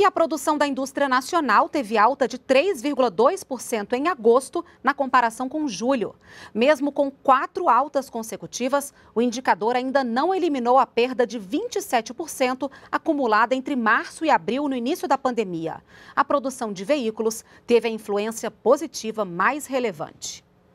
E a produção da indústria nacional teve alta de 3,2% em agosto, na comparação com julho. Mesmo com quatro altas consecutivas, o indicador ainda não eliminou a perda de 27% acumulada entre março e abril, no início da pandemia. A produção de veículos teve a influência positiva mais relevante.